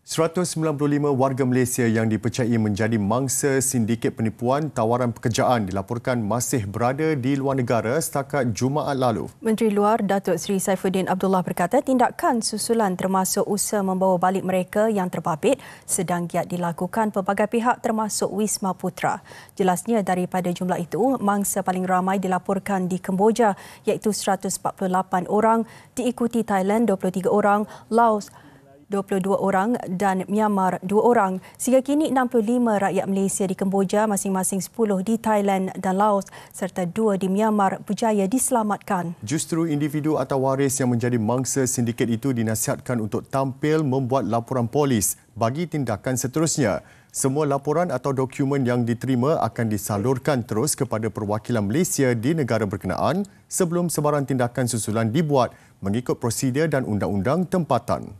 195 warga Malaysia yang dipercayai menjadi mangsa sindiket penipuan tawaran pekerjaan dilaporkan masih berada di luar negara setakat Jumaat lalu. Menteri Luar Datuk Seri Saifuddin Abdullah berkata tindakan susulan termasuk usaha membawa balik mereka yang terbabit sedang giat dilakukan pelbagai pihak termasuk Wisma Putra. Jelasnya daripada jumlah itu, mangsa paling ramai dilaporkan di Kemboja iaitu 148 orang, diikuti Thailand 23 orang, Laos 22 orang dan Myanmar 2 orang. Sehingga kini 65 rakyat Malaysia di Kemboja, masing-masing 10 di Thailand dan Laos serta 2 di Myanmar berjaya diselamatkan. Justru individu atau waris yang menjadi mangsa sindiket itu dinasihatkan untuk tampil membuat laporan polis bagi tindakan seterusnya. Semua laporan atau dokumen yang diterima akan disalurkan terus kepada perwakilan Malaysia di negara berkenaan sebelum sebarang tindakan susulan dibuat mengikut prosedur dan undang-undang tempatan.